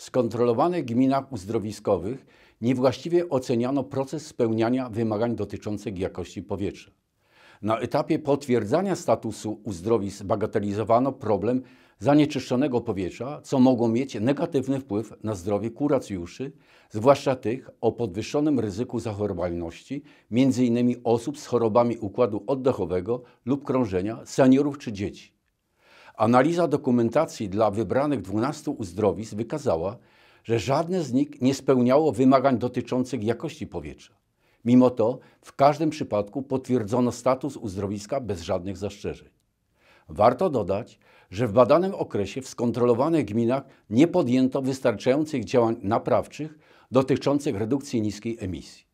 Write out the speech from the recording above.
skontrolowanych gminach uzdrowiskowych niewłaściwie oceniano proces spełniania wymagań dotyczących jakości powietrza. Na etapie potwierdzania statusu uzdrowisk bagatelizowano problem zanieczyszczonego powietrza, co mogło mieć negatywny wpływ na zdrowie kuracjuszy, zwłaszcza tych o podwyższonym ryzyku zachorowalności, m.in. osób z chorobami układu oddechowego lub krążenia, seniorów czy dzieci. Analiza dokumentacji dla wybranych 12 uzdrowisk wykazała, że żadne z nich nie spełniało wymagań dotyczących jakości powietrza. Mimo to w każdym przypadku potwierdzono status uzdrowiska bez żadnych zastrzeżeń. Warto dodać, że w badanym okresie w skontrolowanych gminach nie podjęto wystarczających działań naprawczych dotyczących redukcji niskiej emisji.